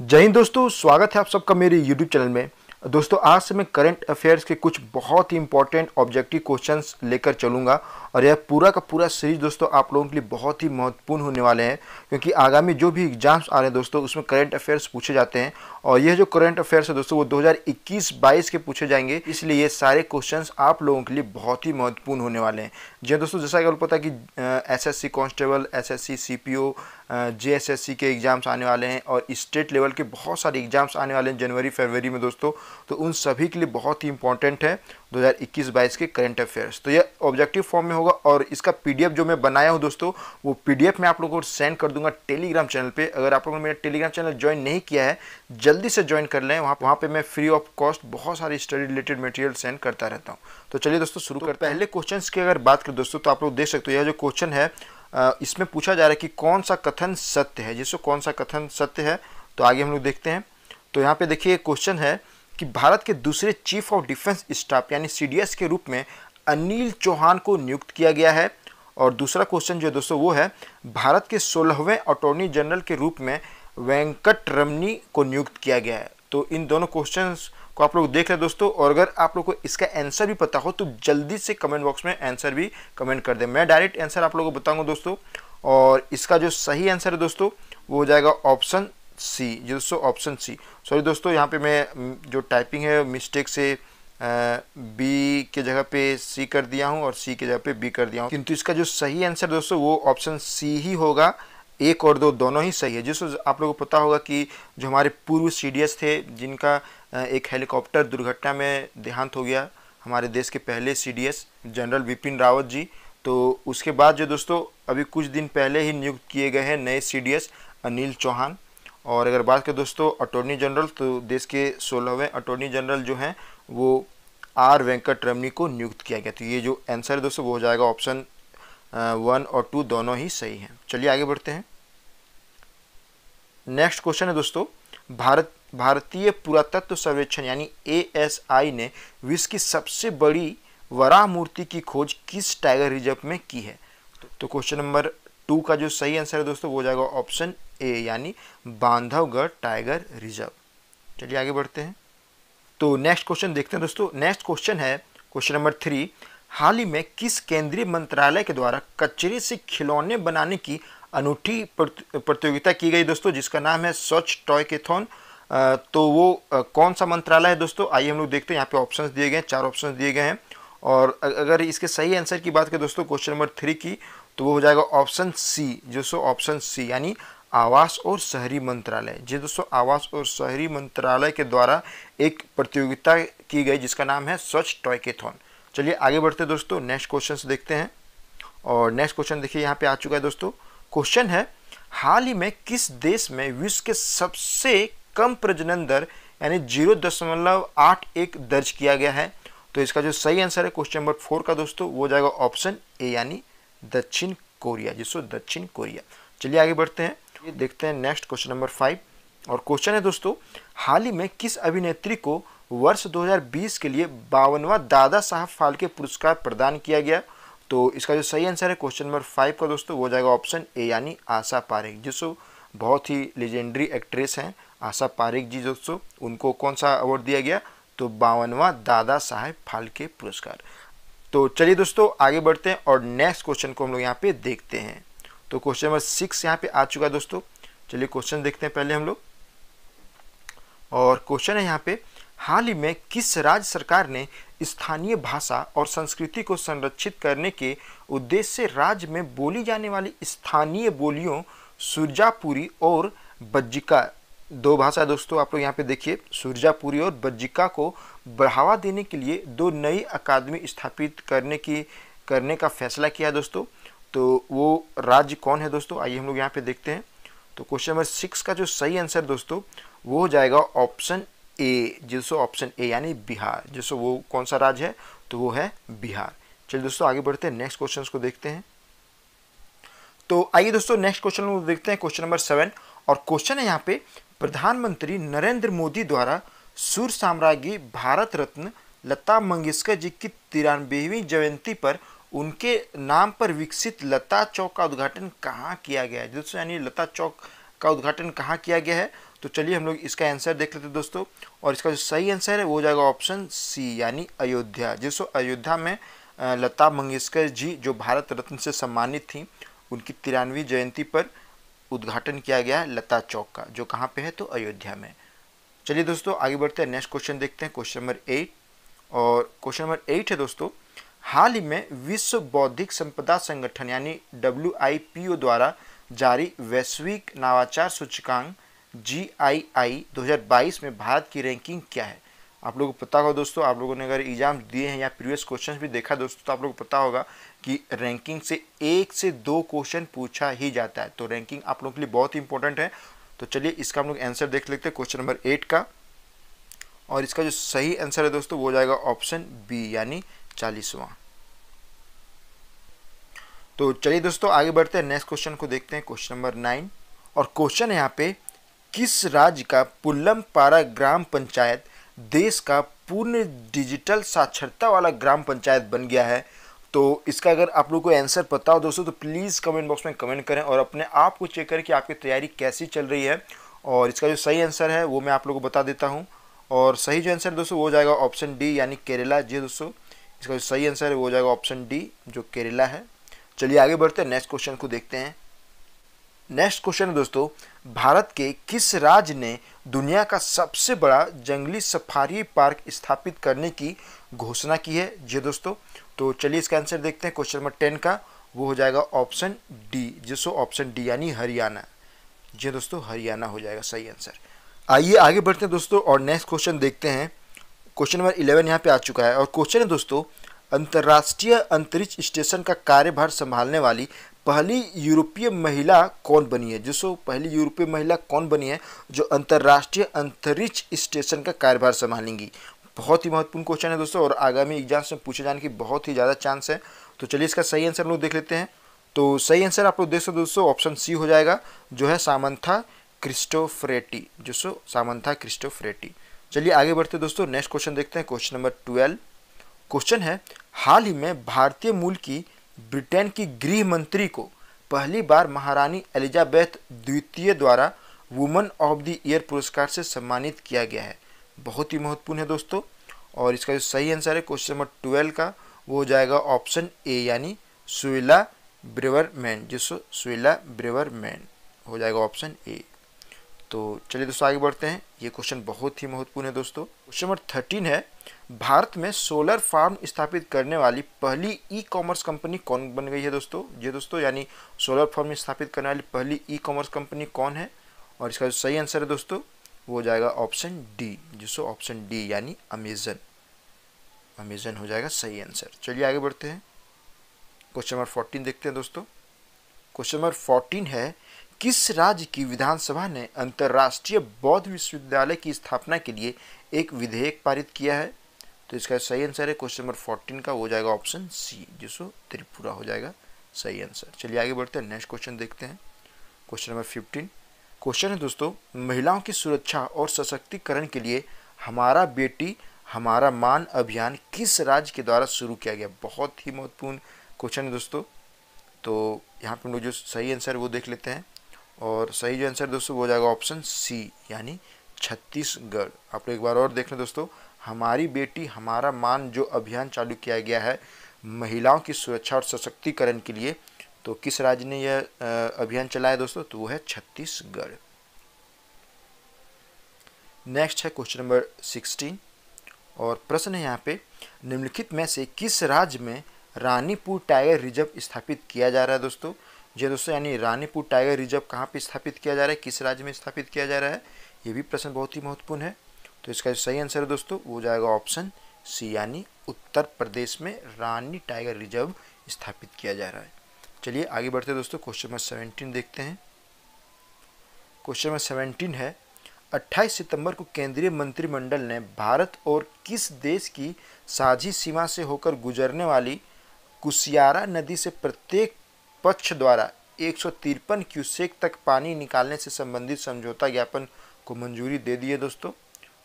जय हिंद दोस्तों स्वागत है आप सबका मेरे YouTube चैनल में दोस्तों आज से मैं करंट अफेयर्स के कुछ बहुत ही इंपॉर्टेंट ऑब्जेक्टिव क्वेश्चंस लेकर चलूंगा और यह पूरा का पूरा सीरीज दोस्तों आप लोगों के लिए बहुत ही महत्वपूर्ण होने वाले हैं क्योंकि आगामी जो भी एग्जाम्स आ रहे हैं दोस्तों उसमें करंट अफेयर्स पूछे जाते हैं और यह जो करंट अफेयर्स है दोस्तों वो 2021-22 के पूछे जाएंगे इसलिए ये सारे क्वेश्चन आप लोगों के लिए बहुत ही महत्वपूर्ण होने वाले हैं जी हाँ दोस्तों जैसा कि आपको पता है कि S S C constable S S C C P O J S S C के एग्ज़ाम्स आने वाले हैं और स्टेट लेवल के बहुत सारे एग्ज़ाम्स आने वाले हैं जनवरी फरवरी में दोस्तों तो उन सभी के लिए बहुत ही इंपॉर्टेंट है 2021-22 के करंट अफेयर्स तो यह ऑब्जेक्टिव फॉर्म में होगा और इसका पीडीएफ जो मैं बनाया हूँ दोस्तों वो पीडीएफ मैं आप लोगों को सेंड कर दूंगा टेलीग्राम चैनल पे अगर आप लोगों ने मेरा टेलीग्राम चैनल ज्वाइन नहीं किया है जल्दी से ज्वाइन कर लें वहाँ वहाँ पर मैं फ्री ऑफ कॉस्ट बहुत सारे स्टडी रिलेटेड मटेरियल सेंड करता रहता हूँ तो चलिए दोस्तों शुरू तो कर पहले क्वेश्चन की अगर बात करें दोस्तों तो आप लोग देख सकते हो यह जो क्वेश्चन है इसमें पूछा जा रहा है कि कौन सा कथन सत्य है जिसको कौन सा कथन सत्य है तो आगे हम लोग देखते हैं तो यहाँ पे देखिए क्वेश्चन है कि भारत के दूसरे चीफ ऑफ डिफेंस स्टाफ यानी सी के रूप में अनिल चौहान को नियुक्त किया गया है और दूसरा क्वेश्चन जो दोस्तों वो है भारत के सोलहवें अटॉर्नी जनरल के रूप में वेंकट रमनी को नियुक्त किया गया है तो इन दोनों क्वेश्चन को आप लोग देख रहे दोस्तों और अगर आप लोग को इसका आंसर भी पता हो तो जल्दी से कमेंट बॉक्स में आंसर भी कमेंट कर दें मैं डायरेक्ट आंसर आप लोगों को बताऊंगा दोस्तों और इसका जो सही आंसर है दोस्तों वो हो जाएगा ऑप्शन सी ये दोस्तों ऑप्शन सी सॉरी दोस्तों यहाँ पे मैं जो टाइपिंग है मिस्टेक से बी के जगह पे सी कर दिया हूँ और सी के जगह पे बी कर दिया हूँ किंतु इसका जो सही आंसर दोस्तों वो ऑप्शन सी ही होगा एक और दो दोनों ही सही है जिसको आप लोगों को पता होगा कि जो हमारे पूर्व सी थे जिनका एक हेलीकॉप्टर दुर्घटना में देहांत हो गया हमारे देश के पहले सी जनरल बिपिन रावत जी तो उसके बाद जो दोस्तों अभी कुछ दिन पहले ही नियुक्त किए गए हैं नए सी अनिल चौहान और अगर बात करें दोस्तों अटॉर्नी जनरल तो देश के सोलहवें अटॉर्नी जनरल जो हैं वो आर वेंकट रमनी को नियुक्त किया गया तो ये जो आंसर है दोस्तों वो हो जाएगा ऑप्शन वन और टू दोनों ही सही हैं चलिए आगे बढ़ते हैं नेक्स्ट क्वेश्चन है दोस्तों भारत भारतीय पुरातत्व सर्वेक्षण यानी ए ने विश्व की सबसे बड़ी वराह मूर्ति की खोज किस टाइगर रिजर्व में की है तो क्वेश्चन तो नंबर टू का जो सही आंसर है दोस्तों वो हो जाएगा ऑप्शन ए यानी बांधवगढ़ टाइगर रिजर्व चलिए आगे बढ़ते हैं तो नेक्स्ट क्वेश्चन देखते हैं दोस्तों नेक्स्ट क्वेश्चन है क्वेश्चन नंबर थ्री हाल ही में किस केंद्रीय मंत्रालय के द्वारा कचरे से खिलौने बनाने की अनूठी प्रतियोगिता की गई दोस्तों जिसका नाम है स्वच्छ टॉय थोन तो वो कौन सा मंत्रालय है दोस्तों आइए हम लोग देखते हैं यहाँ पे ऑप्शंस दिए गए हैं चार ऑप्शंस दिए गए हैं और अगर इसके सही आंसर की बात करें दोस्तों क्वेश्चन नंबर थ्री की तो वो हो जाएगा ऑप्शन सी जो सो ऑप्शन सी यानी आवास और शहरी मंत्रालय जी दोस्तों आवास और शहरी मंत्रालय के द्वारा एक प्रतियोगिता की गई जिसका नाम है स्वच्छ टॉयकेथॉन चलिए आगे बढ़ते दोस्तों नेक्स्ट क्वेश्चन देखते हैं और नेक्स्ट क्वेश्चन देखिए यहाँ पे आ चुका है दोस्तों क्वेश्चन है हाल ही में किस देश में विश्व के सबसे कम प्रजनन दर यानी जीरो दशमलव आठ एक दर्ज किया गया है तो इसका जो सही आंसर है क्वेश्चन नंबर फोर का दोस्तों वो जाएगा ऑप्शन ए यानी दक्षिण कोरिया जिसको दक्षिण कोरिया चलिए आगे बढ़ते हैं ये देखते हैं नेक्स्ट क्वेश्चन नंबर फाइव और क्वेश्चन है दोस्तों हाल ही में किस अभिनेत्री को वर्ष 2020 के लिए बावनवा दादा साहब फाल्के पुरस्कार प्रदान किया गया तो इसका जो सही आंसर है क्वेश्चन नंबर फाइव का दोस्तों वो जाएगा ऑप्शन ए यानी आशा पारेख जिसको बहुत ही लेजेंडरी एक्ट्रेस हैं आशा पारेख जी दोस्तों उनको कौन सा अवार्ड दिया गया तो बावनवा दादा साहेब फाल्के पुरस्कार तो चलिए दोस्तों आगे बढ़ते हैं और नेक्स्ट क्वेश्चन को हम लोग यहाँ पे देखते हैं तो क्वेश्चन नंबर सिक्स यहाँ पे आ चुका है दोस्तों चलिए क्वेश्चन देखते हैं पहले हम लोग और क्वेश्चन है यहाँ पे हाल ही में किस राज्य सरकार ने स्थानीय भाषा और संस्कृति को संरक्षित करने के उद्देश्य से राज्य में बोली जाने वाली स्थानीय बोलियों सुरजापुरी और बज्जिका दो भाषा दोस्तों आप लोग यहाँ पे देखिए सुरजापुरी और बज्जिका को बढ़ावा देने के लिए दो नई अकादमी स्थापित करने की करने का फैसला किया दोस्तों तो वो राज्य कौन है दोस्तों आइए हम लोग यहाँ पे देखते हैं तो क्वेश्चन नंबर सिक्स का जो सही आंसर दोस्तों वो हो जाएगा ऑप्शन ए जिसो ऑप्शन ए यानी बिहार जिसो वो कौन सा राज्य है तो वो है बिहार चलिए दोस्तों आगे बढ़ते हैं नेक्स्ट क्वेश्चन को देखते हैं तो आइए दोस्तों नेक्स्ट क्वेश्चन देखते हैं क्वेश्चन नंबर सेवन और क्वेश्चन है यहाँ पे प्रधानमंत्री नरेंद्र मोदी द्वारा सूर साम्राज्ञी भारत रत्न लता मंगेशकर जी की तिरानबेवीं जयंती पर उनके नाम पर विकसित लता चौक का उद्घाटन कहाँ किया गया है दोस्तों यानी लता चौक का उद्घाटन कहाँ किया गया है तो चलिए हम लोग इसका आंसर देख लेते हैं दोस्तों और इसका जो सही आंसर है वो हो जाएगा ऑप्शन सी यानी अयोध्या जिसको अयोध्या में लता मंगेशकर जी जो भारत रत्न से सम्मानित थी उनकी तिरानवी जयंती पर उद्घाटन किया गया है लता चौक का जो कहाँ पे है तो अयोध्या में चलिए दोस्तों आगे बढ़ते हैं नेक्स्ट क्वेश्चन देखते हैं क्वेश्चन नंबर एट और क्वेश्चन नंबर एट है दोस्तों हाल ही में विश्व बौद्धिक संपदा संगठन यानी डब्ल्यू द्वारा जारी वैश्विक नवाचार सूचकांक जी आई आई में भारत की रैंकिंग क्या है आप लोगों को पता होगा दोस्तों आप लोगों ने अगर एग्जाम दिए हैं या प्रीवियस क्वेश्चंस भी देखा दोस्तों तो आप लोगों को पता होगा कि रैंकिंग से एक से दो क्वेश्चन पूछा ही जाता है तो रैंकिंग आप लोगों के लिए बहुत इंपॉर्टेंट है तो चलिए इसका हम लोग आंसर देख लेते हैं क्वेश्चन नंबर एट का और इसका जो सही आंसर है दोस्तों वो जाएगा ऑप्शन बी यानी चालीसवां तो चलिए दोस्तों आगे बढ़ते हैं नेक्स्ट क्वेश्चन को देखते हैं क्वेश्चन नंबर नाइन और क्वेश्चन यहाँ पे किस राज्य का पुल्लम पारा ग्राम पंचायत देश का पूर्ण डिजिटल साक्षरता वाला ग्राम पंचायत बन गया है तो इसका अगर आप लोग को आंसर पता हो दोस्तों तो प्लीज़ कमेंट बॉक्स में कमेंट करें और अपने आप को चेक करें कि आपकी तैयारी कैसी चल रही है और इसका जो सही आंसर है वो मैं आप लोग को बता देता हूँ और सही जो आंसर दोस्तों वो हो जाएगा ऑप्शन डी यानी केरला जी हाँ दोस्तों इसका जो सही आंसर है वो हो जाएगा ऑप्शन डी जो केरला है चलिए आगे बढ़ते हैं नेक्स्ट क्वेश्चन को देखते हैं नेक्स्ट क्वेश्चन है दोस्तों भारत के किस राज्य ने दुनिया का सबसे बड़ा जंगली सफारी पार्क स्थापित करने की घोषणा की है जी दोस्तों तो चलिए इसका आंसर देखते हैं क्वेश्चन नंबर टेन का वो हो जाएगा ऑप्शन डी जिसको ऑप्शन डी यानी हरियाणा जी दोस्तों हरियाणा हो जाएगा सही आंसर आइए आगे बढ़ते हैं दोस्तों और नेक्स्ट क्वेश्चन देखते हैं क्वेश्चन नंबर इलेवन यहाँ पे आ चुका है और क्वेश्चन है दोस्तों अंतर्राष्ट्रीय अंतरिक्ष स्टेशन का कार्यभार संभालने वाली पहली यूरोपीय महिला कौन बनी है जिसको पहली यूरोपीय महिला कौन बनी है जो अंतर्राष्ट्रीय अंतरिक्ष स्टेशन का कार्यभार संभालेंगी बहुत ही महत्वपूर्ण क्वेश्चन है दोस्तों और आगामी एग्जाम्स में पूछे जाने की बहुत ही ज़्यादा चांस है तो चलिए इसका सही आंसर हम लोग देख लेते हैं तो सही आंसर आप लोग देख सकते दोस्तों ऑप्शन सी हो जाएगा जो है सामंथा क्रिस्टोफ्रेटी जो सो सामंथा क्रिस्टोफ्रेटी चलिए आगे बढ़ते दोस्तों नेक्स्ट क्वेश्चन देखते हैं क्वेश्चन नंबर ट्वेल्व क्वेश्चन है हाल ही में भारतीय मूल की ब्रिटेन की गृह मंत्री को पहली बार महारानी एलिजाबेथ द्वितीय द्वारा वुमन ऑफ द ईयर पुरस्कार से सम्मानित किया गया है बहुत ही महत्वपूर्ण है दोस्तों और इसका जो सही आंसर है क्वेश्चन नंबर ट्वेल्व का वो हो जाएगा ऑप्शन ए यानी सुविला ब्रेवरमैन जिसको सुविला ब्रेवरमैन हो जाएगा ऑप्शन ए तो चलिए दोस्तों आगे बढ़ते हैं ये क्वेश्चन बहुत ही महत्वपूर्ण है दोस्तों क्वेश्चन नंबर थर्टीन है भारत में सोलर फार्म स्थापित करने वाली पहली ई कॉमर्स कंपनी कौन बन गई है दोस्तों ये दोस्तों यानी सोलर फार्म स्थापित करने वाली पहली ई कॉमर्स कंपनी कौन है और इसका जो सही आंसर है दोस्तों वो हो जाएगा ऑप्शन डी जिसको ऑप्शन डी यानी अमेजन अमेजन हो जाएगा सही आंसर चलिए आगे बढ़ते हैं क्वेश्चन नंबर फोर्टीन देखते हैं दोस्तों क्वेश्चन नंबर फोर्टीन है किस राज्य की विधानसभा ने अंतर्राष्ट्रीय बौद्ध विश्वविद्यालय की स्थापना के लिए एक विधेयक पारित किया है तो इसका सही आंसर है क्वेश्चन नंबर फोर्टीन का हो जाएगा ऑप्शन सी सो त्रिपुरा हो जाएगा सही आंसर चलिए आगे बढ़ते हैं नेक्स्ट क्वेश्चन देखते हैं क्वेश्चन नंबर फिफ्टीन क्वेश्चन है दोस्तों महिलाओं की सुरक्षा और सशक्तिकरण के लिए हमारा बेटी हमारा मान अभियान किस राज्य के द्वारा शुरू किया गया बहुत ही महत्वपूर्ण क्वेश्चन है दोस्तों तो यहाँ पर हम लोग जो सही आंसर वो देख लेते हैं और सही जो आंसर दोस्तों वो हो जाएगा ऑप्शन सी यानी छत्तीसगढ़ आप लोग एक बार और देख लें दोस्तों हमारी बेटी हमारा मान जो अभियान चालू किया गया है महिलाओं की सुरक्षा और सशक्तिकरण के लिए तो किस राज्य ने यह अभियान चलाया दोस्तों तो वो है छत्तीसगढ़ नेक्स्ट है क्वेश्चन नंबर सिक्सटीन और प्रश्न है यहाँ पे निम्नलिखित में से किस राज्य में रानीपुर टाइगर रिजर्व स्थापित किया जा रहा है दोस्तों जो दोस्तों यानी रानीपुर टाइगर रिजर्व कहाँ पे स्थापित किया जा रहा है किस राज्य में स्थापित किया जा रहा है ये भी प्रश्न बहुत ही महत्वपूर्ण है तो इसका जो सही आंसर है दोस्तों वो जाएगा ऑप्शन सी यानी उत्तर प्रदेश में रानी टाइगर रिजर्व स्थापित किया जा रहा है चलिए आगे बढ़ते दोस्तों क्वेश्चन नंबर सेवेंटीन देखते हैं क्वेश्चन नंबर सेवेंटीन है 28 सितंबर को केंद्रीय मंत्रिमंडल ने भारत और किस देश की साझी सीमा से होकर गुजरने वाली कुसियारा नदी से प्रत्येक पक्ष द्वारा एक क्यूसेक तक पानी निकालने से संबंधित समझौता ज्ञापन को मंजूरी दे दी है दोस्तों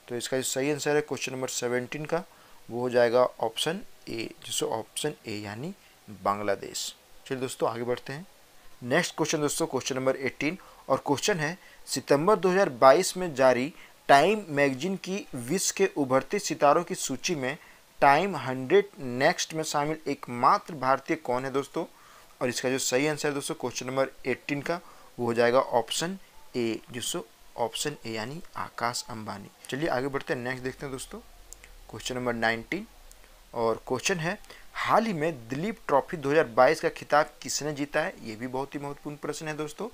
तो इसका जो सही आंसर है क्वेश्चन नंबर सेवेंटीन का वो हो जाएगा ऑप्शन ए जिसको ऑप्शन ए यानी बांग्लादेश चलिए दोस्तों आगे बढ़ते हैं नेक्स्ट क्वेश्चन दोस्तों क्वेश्चन नंबर 18 और क्वेश्चन है सितंबर 2022 में जारी टाइम मैगजीन की विश्व के उभरते सितारों की सूची में टाइम हंड्रेड नेक्स्ट में शामिल एकमात्र भारतीय कौन है दोस्तों और इसका जो सही आंसर है दोस्तों क्वेश्चन नंबर एट्टीन का वो हो जाएगा ऑप्शन ए जिसको ऑप्शन ए यानी आकाश अंबानी चलिए आगे बढ़ते हैं नेक्स्ट देखते हैं दोस्तों क्वेश्चन नंबर नाइनटीन और क्वेश्चन है हाल ही में दिलीप ट्रॉफी 2022 का खिताब किसने जीता है ये भी बहुत ही महत्वपूर्ण प्रश्न है दोस्तों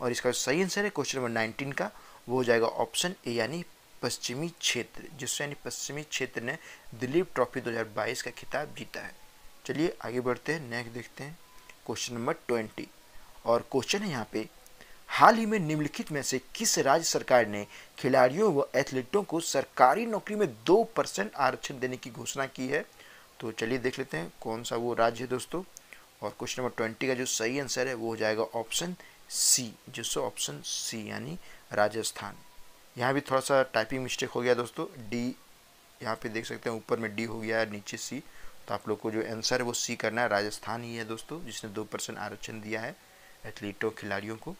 और इसका सही आंसर है क्वेश्चन नंबर नाइनटीन का वो हो जाएगा ऑप्शन ए यानी पश्चिमी क्षेत्र जिससे यानी पश्चिमी क्षेत्र ने दिलीप ट्रॉफी 2022 का खिताब जीता है चलिए आगे बढ़ते हैं नेक्स्ट देखते हैं क्वेश्चन नंबर ट्वेंटी और क्वेश्चन है यहाँ पे हाल ही में निम्नलिखित में से किस राज्य सरकार ने खिलाड़ियों व एथलीटों को सरकारी नौकरी में दो परसेंट आरक्षण देने की घोषणा की है तो चलिए देख लेते हैं कौन सा वो राज्य है दोस्तों और क्वेश्चन नंबर ट्वेंटी का जो सही आंसर है वो हो जाएगा ऑप्शन सी जिसको ऑप्शन सी यानी राजस्थान यहाँ भी थोड़ा सा टाइपिंग मिस्टेक हो गया दोस्तों डी यहाँ पे देख सकते हैं ऊपर में डी हो गया है नीचे सी तो आप लोग को जो आंसर है वो सी करना है राजस्थान ही है दोस्तों जिसने दो परसेंट आरक्षण दिया है एथलीटों खिलाड़ियों को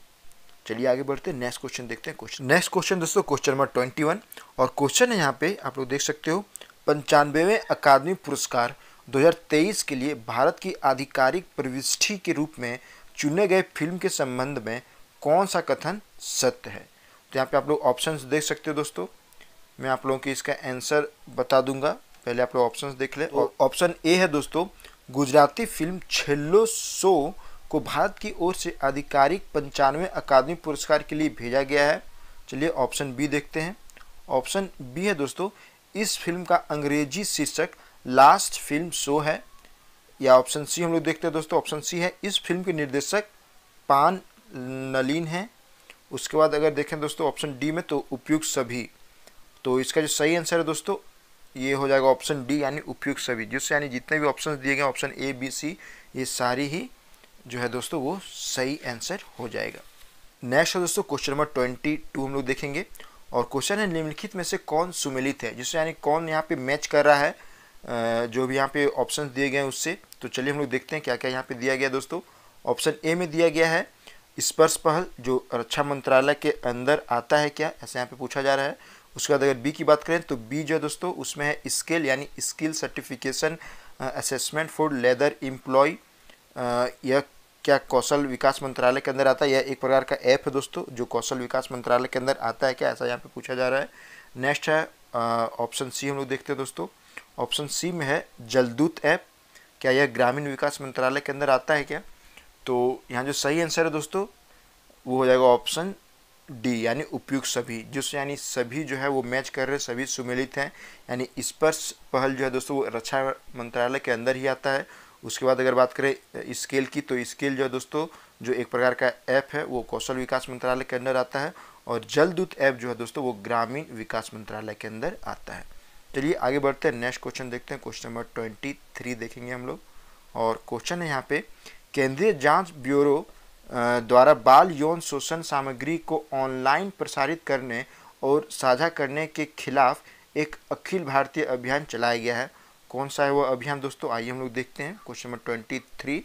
चलिए आगे बढ़ते हैं नेक्स्ट क्वेश्चन देखते हैं क्वेश्चन नेक्स्ट क्वेश्चन दोस्तों क्वेश्चन नंबर ट्वेंटी वन और क्वेश्चन है यहाँ पे आप लोग देख सकते हो पंचानवेवें अकादमी पुरस्कार 2023 के लिए भारत की आधिकारिक प्रविष्टि के रूप में चुने गए फिल्म के संबंध में कौन सा कथन सत्य है तो यहाँ पे आप लोग ऑप्शन देख सकते हो दोस्तों मैं आप लोगों के इसका आंसर बता दूंगा पहले आप लोग ऑप्शंस देख लें और ऑप्शन तो- ए है दोस्तों गुजराती फिल्म छेलो सो को भारत की ओर से आधिकारिक पंचानवे अकादमी पुरस्कार के लिए भेजा गया है चलिए ऑप्शन बी देखते हैं ऑप्शन बी है दोस्तों इस फिल्म का अंग्रेजी शीर्षक लास्ट फिल्म शो है या ऑप्शन सी हम लोग देखते हैं दोस्तों ऑप्शन सी है इस फिल्म के निर्देशक पान नलीन है उसके बाद अगर देखें दोस्तों ऑप्शन डी में तो उपयुक्त सभी तो इसका जो सही आंसर है दोस्तों ये हो जाएगा ऑप्शन डी यानी उपयुक्त सभी जिससे यानी जितने भी ऑप्शन दिए गए ऑप्शन ए बी सी ये सारी ही जो है दोस्तों वो सही आंसर हो जाएगा नेक्स्ट है दोस्तों क्वेश्चन नंबर ट्वेंटी टू हम लोग देखेंगे और क्वेश्चन है निम्नलिखित में से कौन सुमिलित है जिससे यानी कौन यहाँ पे मैच कर रहा है जो भी यहाँ पे ऑप्शन दिए गए हैं उससे तो चलिए हम लोग देखते हैं क्या क्या यहाँ पे दिया गया दोस्तों ऑप्शन ए में दिया गया है स्पर्श पहल जो रक्षा मंत्रालय के अंदर आता है क्या ऐसे यहाँ पे पूछा जा रहा है उसके बाद अगर बी की बात करें तो बी जो है दोस्तों उसमें है स्किल यानी skill certification assessment for leather employ यह क्या कौशल विकास मंत्रालय के अंदर आता है यह एक प्रकार का ऐप है दोस्तों जो कौशल विकास मंत्रालय के अंदर आता है क्या ऐसा यहाँ पे पूछा जा रहा है नेक्स्ट है ऑप्शन सी हम लोग देखते हैं दोस्तों ऑप्शन सी में है जलदूत ऐप क्या यह ग्रामीण विकास मंत्रालय के अंदर आता है क्या तो यहाँ जो सही आंसर है दोस्तों वो हो जाएगा ऑप्शन डी यानी उपयुक्त सभी जिस यानी सभी जो है वो मैच कर रहे सभी सुमिलित हैं यानी स्पर्श पहल जो है दोस्तों वो रक्षा मंत्रालय के अंदर ही आता है उसके बाद अगर बात करें स्केल की तो स्केल जो है दोस्तों जो एक प्रकार का ऐप है वो कौशल विकास मंत्रालय के अंदर आता है और जलदूत ऐप जो है दोस्तों वो ग्रामीण विकास मंत्रालय के अंदर आता है चलिए आगे बढ़ते हैं नेक्स्ट क्वेश्चन देखते हैं क्वेश्चन नंबर ट्वेंटी थ्री देखेंगे हम लोग और क्वेश्चन है यहाँ पे केंद्रीय जाँच ब्यूरो द्वारा बाल यौन शोषण सामग्री को ऑनलाइन प्रसारित करने और साझा करने के खिलाफ एक अखिल भारतीय अभियान चलाया गया है कौन सा है वो अभियान दोस्तों आइए हम लोग देखते हैं क्वेश्चन नंबर ट्वेंटी थ्री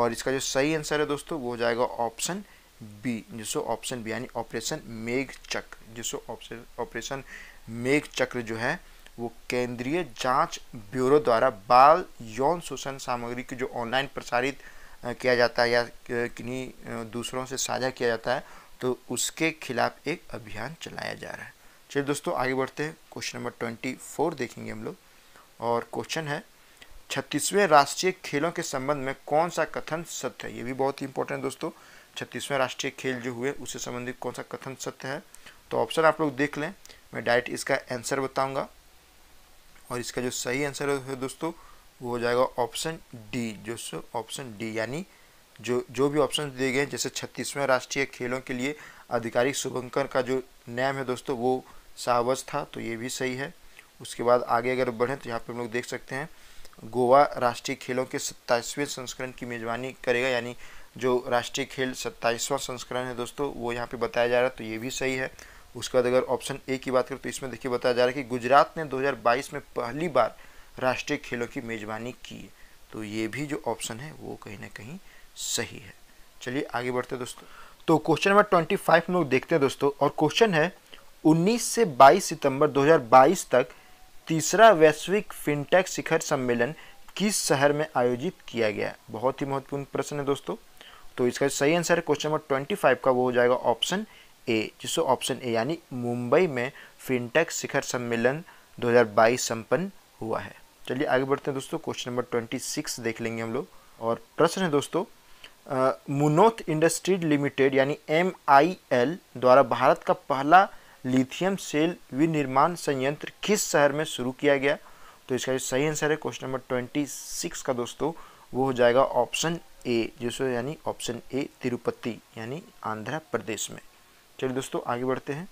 और इसका जो सही आंसर है दोस्तों वो हो जाएगा ऑप्शन बी जिसको ऑप्शन बी यानी ऑपरेशन मेघ चक्र जिसको ऑप्शन ऑपरेशन मेघ चक्र जो है वो केंद्रीय जांच ब्यूरो द्वारा बाल यौन शोषण सामग्री की जो ऑनलाइन प्रसारित किया जाता है या किन्हीं दूसरों से साझा किया जाता है तो उसके खिलाफ एक अभियान चलाया जा रहा है चलिए दोस्तों आगे बढ़ते हैं क्वेश्चन नंबर ट्वेंटी फोर देखेंगे हम लोग और क्वेश्चन है छत्तीसवें राष्ट्रीय खेलों के संबंध में कौन सा कथन सत्य है ये भी बहुत ही इंपॉर्टेंट है दोस्तों छत्तीसवें राष्ट्रीय खेल जो हुए उससे संबंधित कौन सा कथन सत्य है तो ऑप्शन आप लोग देख लें मैं डायरेक्ट इसका आंसर बताऊंगा और इसका जो सही आंसर है दोस्तों वो हो जाएगा ऑप्शन डी जो ऑप्शन डी यानी जो जो भी ऑप्शन दिए गए जैसे छत्तीसवें राष्ट्रीय खेलों के लिए आधिकारिक शुभंकर का जो नेम है दोस्तों वो सावज था तो ये भी सही है उसके बाद आगे अगर बढ़ें तो यहाँ पर हम लोग देख सकते हैं गोवा राष्ट्रीय खेलों के सत्ताईसवें संस्करण की मेज़बानी करेगा यानी जो राष्ट्रीय खेल सत्ताईसवां संस्करण है दोस्तों वो यहाँ पे बताया जा रहा है तो ये भी सही है उसके बाद अगर ऑप्शन ए की बात करें तो इसमें देखिए बताया जा रहा है कि गुजरात ने 2022 में पहली बार राष्ट्रीय खेलों की मेज़बानी की तो ये भी जो ऑप्शन है वो कहीं ना कहीं सही है चलिए आगे बढ़ते दोस्तों तो क्वेश्चन नंबर ट्वेंटी फाइव लोग देखते हैं दोस्तों और क्वेश्चन है उन्नीस से बाईस सितम्बर दो तक तीसरा वैश्विक फिनटेक शिखर सम्मेलन किस शहर में आयोजित किया गया बहुत ही महत्वपूर्ण प्रश्न है दोस्तों तो इसका सही answer question number twenty five का वो हो जाएगा ऑप्शन ए जिसको ऑप्शन ए यानी मुंबई में फिनटेक शिखर सम्मेलन 2022 संपन्न हुआ है चलिए आगे बढ़ते हैं दोस्तों क्वेश्चन नंबर ट्वेंटी सिक्स देख लेंगे हम लोग और प्रश्न है दोस्तों मुनोथ इंडस्ट्रीज लिमिटेड यानी एम द्वारा भारत का पहला लिथियम सेल विनिर्माण संयंत्र किस शहर में शुरू किया गया तो इसका जो सही आंसर है क्वेश्चन नंबर ट्वेंटी सिक्स का दोस्तों वो हो जाएगा ऑप्शन ए जिसको यानी ऑप्शन ए तिरुपति यानी आंध्र प्रदेश में चलिए दोस्तों आगे बढ़ते हैं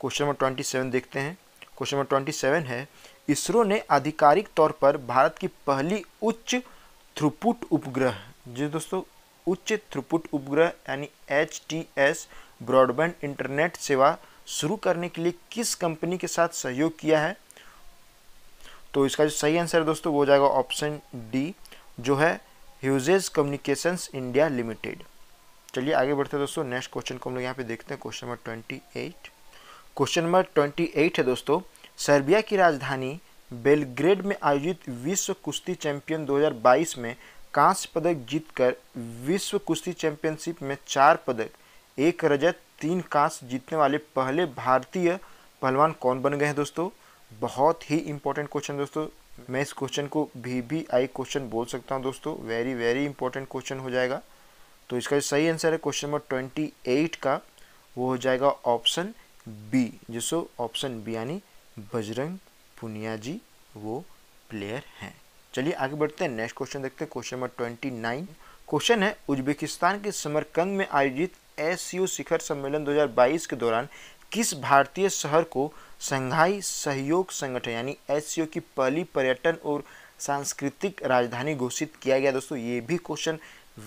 क्वेश्चन नंबर ट्वेंटी सेवन देखते हैं क्वेश्चन नंबर ट्वेंटी सेवन है इसरो ने आधिकारिक तौर पर भारत की पहली उच्च थ्रुपुट उपग्रह जी दोस्तों उच्च थ्रुपुट उपग्रह यानी एच ब्रॉडबैंड इंटरनेट सेवा शुरू करने के लिए किस कंपनी के साथ सहयोग किया है तो इसका जो सही आंसर है दोस्तों वो हो जाएगा ऑप्शन डी जो है ह्यूजेज कम्युनिकेशंस इंडिया लिमिटेड चलिए आगे बढ़ते हैं दोस्तों नेक्स्ट क्वेश्चन को हम लोग यहाँ पे देखते हैं question number twenty eight question number twenty eight है दोस्तों सर्बिया की राजधानी बेलग्रेड में आयोजित विश्व कुश्ती चैंपियन 2022 में कांस्य पदक जीतकर विश्व कुश्ती चैंपियनशिप में चार पदक एक रजत तीन कास्ट जीतने वाले पहले भारतीय पहलवान कौन बन गए हैं दोस्तों बहुत ही इंपॉर्टेंट क्वेश्चन दोस्तों मैं इस क्वेश्चन को भी भी आई क्वेश्चन बोल सकता हूं दोस्तों वेरी वेरी इंपॉर्टेंट क्वेश्चन हो जाएगा तो इसका जो सही आंसर है क्वेश्चन नंबर ट्वेंटी एट का वो हो जाएगा ऑप्शन बी जिसो ऑप्शन बी यानी बजरंग पुनिया जी वो प्लेयर हैं चलिए आगे बढ़ते हैं नेक्स्ट क्वेश्चन देखते हैं क्वेश्चन नंबर ट्वेंटी क्वेश्चन है उज्बेकिस्तान के समरकंद में आयोजित एस शिखर सम्मेलन 2022 के दौरान किस भारतीय शहर को संघाई सहयोग संगठन यानी एस की पहली पर्यटन और सांस्कृतिक राजधानी घोषित किया गया दोस्तों ये भी क्वेश्चन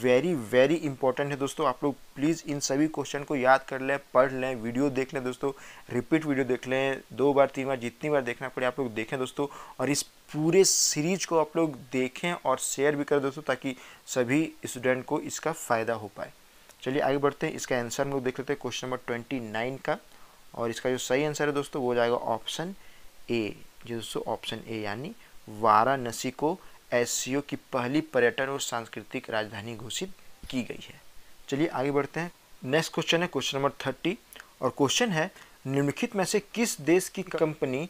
वेरी वेरी इंपॉर्टेंट है दोस्तों आप लोग प्लीज़ इन सभी क्वेश्चन को याद कर लें पढ़ लें वीडियो देख लें दोस्तों रिपीट वीडियो देख लें दो बार तीन बार जितनी बार देखना पड़े आप लोग देखें दोस्तों और इस पूरे सीरीज को आप लोग देखें और शेयर भी करें दोस्तों ताकि सभी स्टूडेंट को इसका फ़ायदा हो पाए चलिए आगे बढ़ते हैं इसका आंसर हम लोग देख लेते हैं क्वेश्चन नंबर ट्वेंटी नाइन का और इसका जो सही आंसर है दोस्तों वो जाएगा ऑप्शन ए जो दोस्तों ऑप्शन ए यानी वाराणसी को एस की पहली पर्यटन और सांस्कृतिक राजधानी घोषित की गई है चलिए आगे बढ़ते हैं नेक्स्ट क्वेश्चन है क्वेश्चन नंबर थर्टी और क्वेश्चन है निम्नलिखित में से किस देश की कंपनी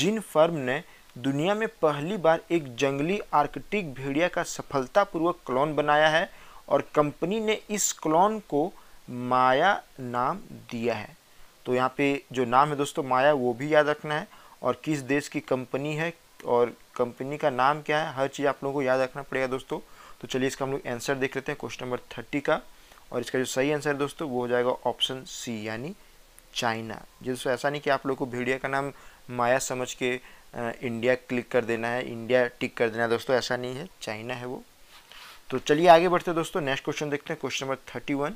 जिन फर्म ने दुनिया में पहली बार एक जंगली आर्कटिक भेड़िया का सफलतापूर्वक क्लोन बनाया है और कंपनी ने इस क्लोन को माया नाम दिया है तो यहाँ पे जो नाम है दोस्तों माया वो भी याद रखना है और किस देश की कंपनी है और कंपनी का नाम क्या है हर चीज़ आप लोगों को याद रखना पड़ेगा दोस्तों तो चलिए इसका हम लोग आंसर देख लेते हैं क्वेश्चन नंबर थर्टी का और इसका जो सही आंसर है दोस्तों वो हो जाएगा ऑप्शन सी यानी चाइना जिससे ऐसा नहीं कि आप लोग को भेड़िया का नाम माया समझ के इंडिया क्लिक कर देना है इंडिया टिक कर देना है दोस्तों ऐसा नहीं है चाइना है वो तो चलिए आगे बढ़ते हैं दोस्तों नेक्स्ट क्वेश्चन देखते हैं क्वेश्चन नंबर थर्टी वन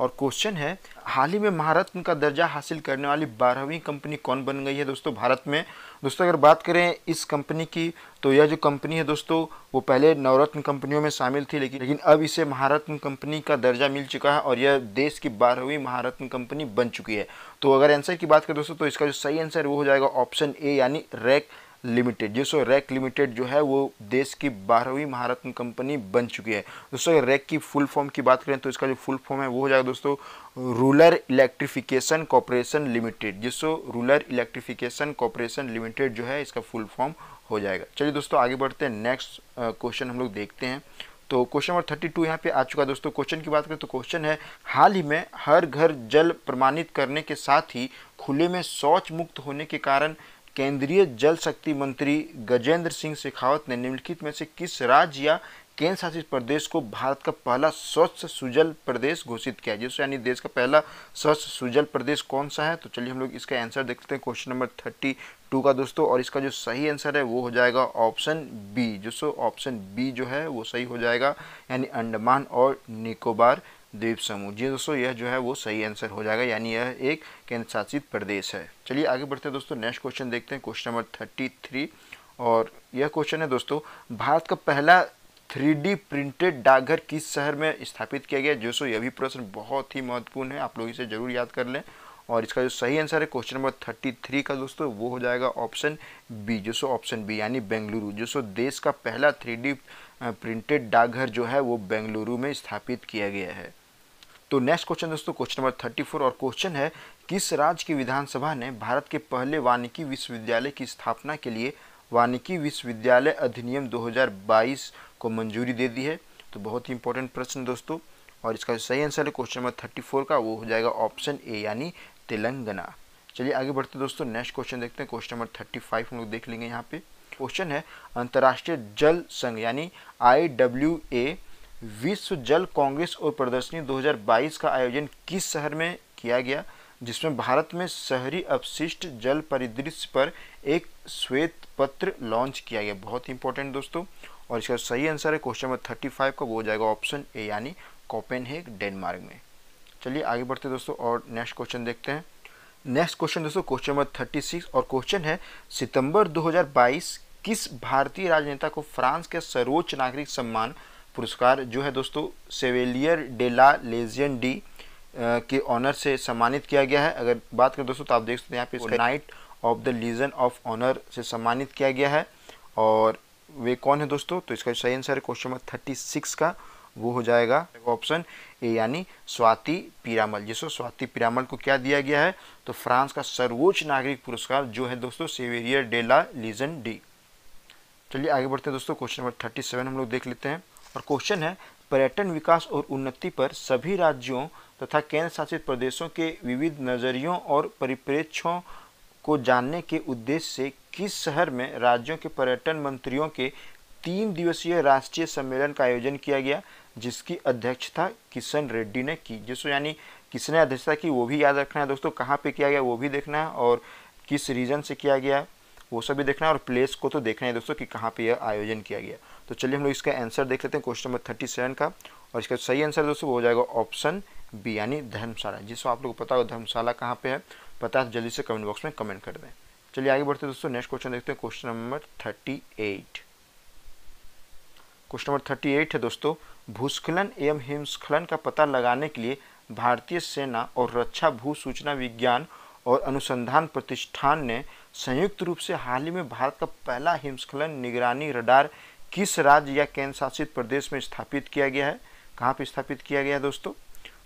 और क्वेश्चन है हाल ही में महारत्न का दर्जा हासिल करने वाली बारहवीं कंपनी कौन बन गई है दोस्तों भारत में दोस्तों अगर बात करें इस कंपनी की तो यह जो कंपनी है दोस्तों वो पहले नवरत्न कंपनियों में शामिल थी लेकिन लेकिन अब इसे महारत्न कंपनी का दर्जा मिल चुका है और यह देश की बारहवीं महारत्न कंपनी बन चुकी है तो अगर आंसर की बात करें दोस्तों तो इसका जो सही आंसर वो हो जाएगा ऑप्शन ए यानी रैक लिमिटेड दोस्तों रैक लिमिटेड जो है वो देश की बारहवीं महारत्न कंपनी बन चुकी है दोस्तों रैक की फुल फॉर्म की बात करें तो इसका जो फुल फॉर्म है वो हो जाएगा दोस्तों रूलर इलेक्ट्रिफिकेशन कॉरपोरेशन लिमिटेड जिसको रूलर इलेक्ट्रिफिकेशन कॉरपोरेशन लिमिटेड जो है इसका फुल फॉर्म हो जाएगा चलिए दोस्तों आगे बढ़ते हैं नेक्स्ट क्वेश्चन हम लोग देखते हैं तो क्वेश्चन नंबर थर्टी टू यहाँ पे आ चुका है दोस्तों क्वेश्चन की बात करें तो क्वेश्चन है हाल ही में हर घर जल प्रमाणित करने के साथ ही खुले में शौच मुक्त होने के कारण केंद्रीय जल शक्ति मंत्री गजेंद्र सिंह शेखावत ने निम्नलिखित में से किस राज्य या केंद्र शासित प्रदेश को भारत का पहला स्वच्छ सुजल प्रदेश घोषित किया जिस यानी देश का पहला स्वच्छ सुजल प्रदेश कौन सा है तो चलिए हम लोग इसका आंसर देखते हैं क्वेश्चन नंबर थर्टी टू का दोस्तों और इसका जो सही आंसर है वो हो जाएगा ऑप्शन बी जो सो ऑप्शन बी जो है वो सही हो जाएगा यानी अंडमान और निकोबार द्वीप समूह जी दोस्तों यह जो है वो सही आंसर हो जाएगा यानी यह एक केंद्र शासित प्रदेश है चलिए आगे बढ़ते हैं दोस्तों नेक्स्ट क्वेश्चन देखते हैं क्वेश्चन नंबर थर्टी थ्री और यह क्वेश्चन है दोस्तों भारत का पहला थ्री प्रिंटेड डाकघर किस शहर में स्थापित किया गया दोस्तों यह भी प्रश्न बहुत ही महत्वपूर्ण है आप लोग इसे जरूर याद कर लें और इसका जो सही आंसर है क्वेश्चन नंबर थर्टी थ्री का दोस्तों वो हो जाएगा ऑप्शन बी जो सो ऑप्शन बी यानी बेंगलुरु जो सो देश का पहला थ्री प्रिंटेड डाकघर जो है वो बेंगलुरु में स्थापित किया गया है तो नेक्स्ट क्वेश्चन दोस्तों क्वेश्चन नंबर थर्टी फोर और क्वेश्चन है किस राज्य की विधानसभा ने भारत के पहले वानिकी विश्वविद्यालय की स्थापना के लिए वानिकी विश्वविद्यालय अधिनियम 2022 को मंजूरी दे दी है तो बहुत ही इंपॉर्टेंट प्रश्न दोस्तों और इसका सही आंसर है क्वेश्चन नंबर थर्टी फोर का वो हो जाएगा ऑप्शन ए यानी तेलंगाना चलिए आगे बढ़ते दोस्तों नेक्स्ट क्वेश्चन देखते हैं क्वेश्चन नंबर थर्टी फाइव हम लोग देख लेंगे यहाँ पे क्वेश्चन है अंतर्राष्ट्रीय जल संघ यानी आई डब्ल्यू ए विश्व जल कांग्रेस और प्रदर्शनी 2022 का आयोजन किस शहर में किया गया जिसमें भारत में शहरी अपशिष्ट जल परिदृश्य पर एक श्वेत पत्र लॉन्च किया गया बहुत इंपॉर्टेंट दोस्तों और इसका सही आंसर है क्वेश्चन नंबर थर्टी फाइव का वो हो जाएगा ऑप्शन ए यानी कॉपेन डेनमार्क में चलिए आगे बढ़ते दोस्तों और नेक्स्ट क्वेश्चन देखते हैं नेक्स्ट क्वेश्चन दोस्तों क्वेश्चन नंबर थर्टी सिक्स और क्वेश्चन है सितंबर 2022 किस भारतीय राजनेता को फ्रांस के सर्वोच्च नागरिक सम्मान पुरस्कार जो है दोस्तों सेवेलियर डेला लेजियन डी के ऑनर से सम्मानित किया गया है अगर बात करें दोस्तों तो आप देख सकते हैं यहाँ पे इसका knight of the legion of honour से सम्मानित किया गया है और वे कौन है दोस्तों तो इसका सही आंसर है क्वेश्चन नंबर थर्टी सिक्स का वो हो जाएगा ऑप्शन ए यानी स्वाति पीरामल जिसको स्वाति पीरामल को क्या दिया गया है तो फ्रांस का सर्वोच्च नागरिक पुरस्कार जो है दोस्तों सेवेरियर डेला लीजन डी चलिए आगे बढ़ते हैं दोस्तों क्वेश्चन नंबर थर्टी सेवन हम लोग देख लेते हैं और क्वेश्चन है पर्यटन विकास और उन्नति पर सभी राज्यों तथा केंद्र शासित प्रदेशों के विविध नज़रियों और परिप्रेक्ष्यों को जानने के उद्देश्य से किस शहर में राज्यों के पर्यटन मंत्रियों के तीन दिवसीय राष्ट्रीय सम्मेलन का आयोजन किया गया जिसकी अध्यक्षता किशन रेड्डी ने की जिसको यानी किसने अध्यक्षता की वो भी याद रखना है दोस्तों कहाँ पे किया गया वो भी देखना है और किस रीजन से किया गया वो सब भी देखना है और प्लेस को तो देखना है दोस्तों कि कहाँ पे यह आयोजन किया गया तो चलिए हम लोग इसका आंसर देख लेते हैं क्वेश्चन नंबर थर्टी सेवन का और इसका सही आंसर दोस्तों वो हो जाएगा ऑप्शन बी यानी धर्मशाला जिसको आप लोग को पता होगा धर्मशाला कहाँ पे है पता है जल्दी से कमेंट बॉक्स में कमेंट कर दें चलिए आगे बढ़ते दोस्तों नेक्स्ट क्वेश्चन देखते हैं question number thirty eight question number thirty eight है दोस्तों भूस्खलन एवं हिमस्खलन का पता लगाने के लिए भारतीय सेना और रक्षा भू सूचना विज्ञान और अनुसंधान प्रतिष्ठान ने संयुक्त रूप से हाल ही में भारत का पहला हिमस्खलन निगरानी रडार किस राज्य या केंद्र शासित प्रदेश में स्थापित किया गया है कहाँ पर स्थापित किया गया है दोस्तों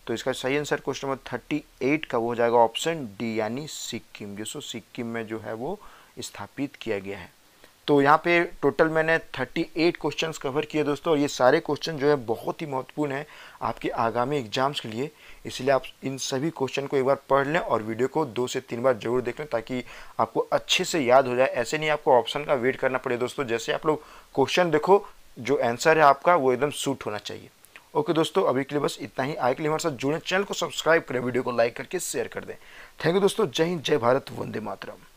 तो इसका सही answer question number thirty eight का वो हो जाएगा ऑप्शन डी यानी सिक्किम जिसको सिक्किम में जो है वो स्थापित किया गया है तो यहाँ पे टोटल मैंने 38 क्वेश्चंस कवर किए दोस्तों और ये सारे क्वेश्चन जो है बहुत ही महत्वपूर्ण है आपके आगामी एग्जाम्स के लिए इसलिए आप इन सभी क्वेश्चन को एक बार पढ़ लें और वीडियो को दो से तीन बार जरूर देख लें ताकि आपको अच्छे से याद हो जाए ऐसे नहीं आपको ऑप्शन का वेट करना पड़े दोस्तों जैसे आप लोग क्वेश्चन देखो जो आंसर है आपका वो एकदम सूट होना चाहिए ओके दोस्तों अभी के लिए बस इतना ही आए के लिए हमारे साथ जुड़े चैनल को सब्सक्राइब करें वीडियो को लाइक करके शेयर कर दें थैंक यू दोस्तों जय हिंद जय भारत वंदे मातरम